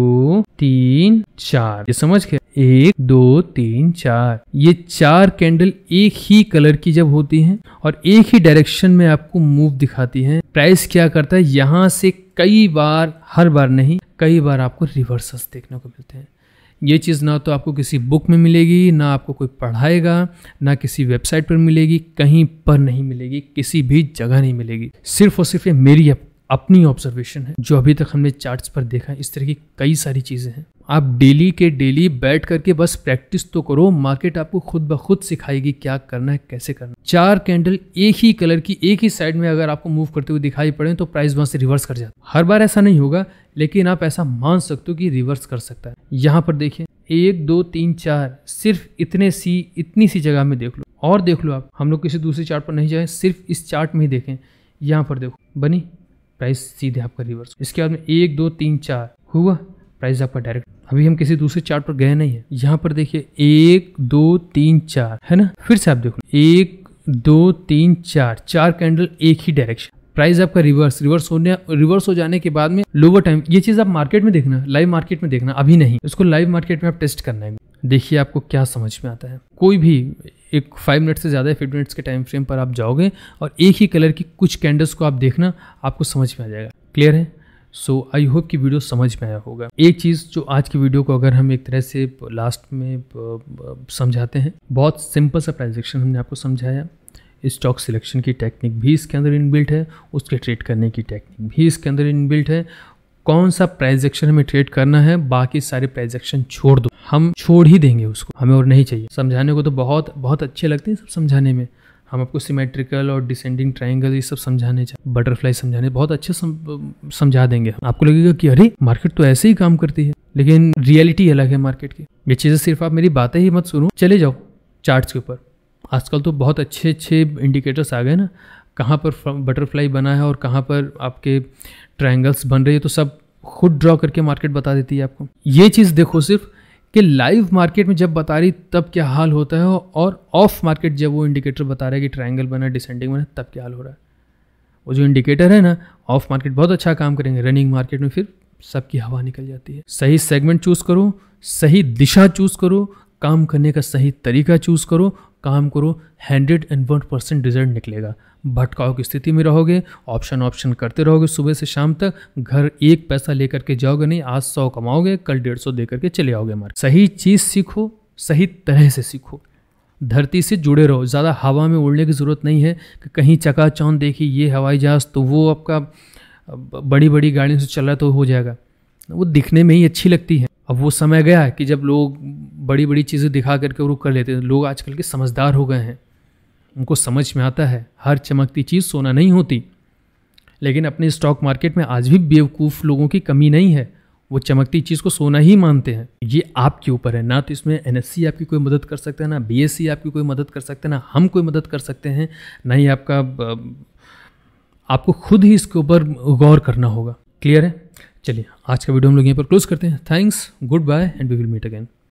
तीन चार ये समझ के एक दो तीन चार ये चार कैंडल एक ही कलर की जब होती हैं और एक ही डायरेक्शन में आपको मूव दिखाती हैं प्राइस क्या करता है यहाँ से कई बार हर बार नहीं कई बार आपको रिवर्सल्स देखने को मिलते हैं ये चीज़ ना तो आपको किसी बुक में मिलेगी ना आपको कोई पढ़ाएगा ना किसी वेबसाइट पर मिलेगी कहीं पर नहीं मिलेगी किसी भी जगह नहीं मिलेगी सिर्फ और सिर्फ ये मेरी अपनी ऑब्जर्वेशन है जो अभी तक हमने चार्ट्स पर देखा है इस तरह की कई सारी चीज़ें हैं आप डेली के डेली बैठ करके बस प्रैक्टिस तो करो मार्केट आपको खुद ब खुद सिखाएगी क्या करना है कैसे करना है चार कैंडल एक ही कलर की एक ही साइड में अगर आपको मूव करते हुए दिखाई पड़े तो प्राइस वहां से रिवर्स कर जाता हर बार ऐसा नहीं होगा लेकिन आप ऐसा मान सकते हो कि रिवर्स कर सकता है यहाँ पर देखिए एक दो तीन चार सिर्फ इतने सी इतनी सी जगह में देख लो और देख लो आप हम लोग किसी दूसरे चार्ट पर नहीं जाए सिर्फ इस चार्ट में ही देखें यहाँ पर देखो बनी प्राइस सीधे आपका रिवर्स इसके बाद में एक दो तीन चार हुआ प्राइस आपका डायरेक्ट अभी हम किसी दूसरे चार्ट पर गए नहीं है यहाँ पर देखिए एक दो तीन चार है ना फिर से आप देखो एक दो तीन चार चार कैंडल एक ही डायरेक्शन प्राइस आपका रिवर्स रिवर्स होने रिवर्स हो जाने के बाद में लोअर टाइम ये चीज आप मार्केट में देखना लाइव मार्केट में देखना अभी नहीं इसको लाइव मार्केट में आप टेस्ट करना है देखिए आपको क्या समझ में आता है कोई भी एक फाइव मिनट से ज़्यादा फिफ्टी मिनट्स के टाइम फ्रेम पर आप जाओगे और एक ही कलर की कुछ कैंडल्स को आप देखना आपको समझ में आ जाएगा क्लियर है सो आई होप कि वीडियो समझ में आया होगा एक चीज़ जो आज की वीडियो को अगर हम एक तरह से लास्ट में समझाते हैं बहुत सिंपल सा ट्रांजेक्शन हमने आपको समझाया स्टॉक सिलेक्शन की टेक्निक भी इसके अंदर इनबिल्ट है उसके ट्रेड करने की टेक्निक भी इसके अंदर इनबिल्ट है कौन सा प्राइजेक्शन हमें ट्रेड करना है बाकी सारे प्राइजेक्शन छोड़ दो हम छोड़ ही देंगे उसको हमें और नहीं चाहिए समझाने को तो बहुत बहुत अच्छे लगते हैं सब समझाने में हम आपको सिमेट्रिकल और डिसेंडिंग ट्राइंगल ये सब समझाने बटरफ्लाई समझाने बहुत अच्छे सम, समझा देंगे आपको लगेगा कि अरे मार्केट तो ऐसे ही काम करती है लेकिन रियलिटी अलग है मार्केट की ये चीज़ें सिर्फ आप मेरी बातें ही मत सुनो चले जाओ चार्ट्स के ऊपर आजकल तो बहुत अच्छे अच्छे इंडिकेटर्स आ गए ना कहाँ पर बटरफ्लाई बना है और कहाँ पर आपके ट्राइंगल्स बन रहे हैं तो सब खुद ड्रॉ करके मार्केट बता देती है आपको ये चीज़ देखो सिर्फ कि लाइव मार्केट में जब बता रही तब क्या हाल होता है और ऑफ मार्केट जब वो इंडिकेटर बता रहा है कि ट्राइंगल बना डिसेंडिंग बना तब क्या हाल हो रहा है वो जो इंडिकेटर है ना ऑफ मार्केट बहुत अच्छा काम करेंगे रनिंग मार्केट में फिर सबकी हवा निकल जाती है सही सेगमेंट चूज़ करो सही दिशा चूज़ करो काम करने का सही तरीका चूज़ करो काम करो hundred and one percent result निकलेगा भटकाव की स्थिति में रहोगे ऑप्शन ऑप्शन करते रहोगे सुबह से शाम तक घर एक पैसा लेकर के जाओगे नहीं आज सौ कमाओगे कल डेढ़ सौ दे करके चले आओगे हमारे सही चीज़ सीखो सही तरह से सीखो धरती से जुड़े रहो ज़्यादा हवा में उड़ने की ज़रूरत नहीं है कि कहीं चकाचौंध देखी ये हवाई जहाज़ तो वो आपका बड़ी बड़ी गाड़ियों से चला तो हो जाएगा वो दिखने में ही अच्छी लगती है अब वो समय गया है कि जब लोग बड़ी बड़ी चीज़ें दिखा करके वो कर लेते हैं लोग आजकल के समझदार हो गए हैं उनको समझ में आता है हर चमकती चीज़ सोना नहीं होती लेकिन अपने स्टॉक मार्केट में आज भी बेवकूफ़ लोगों की कमी नहीं है वो चमकती चीज़ को सोना ही मानते हैं ये आपके ऊपर है ना तो इसमें एन आपकी कोई मदद कर सकता है ना बी आपकी कोई मदद कर सकता है ना हम कोई मदद कर सकते हैं ना ही आपका आपको खुद ही इसके ऊपर गौर करना होगा क्लियर है चलिए आज का वीडियो हम लोग यहीं पर क्लोज करते हैं thanks goodbye and we will meet again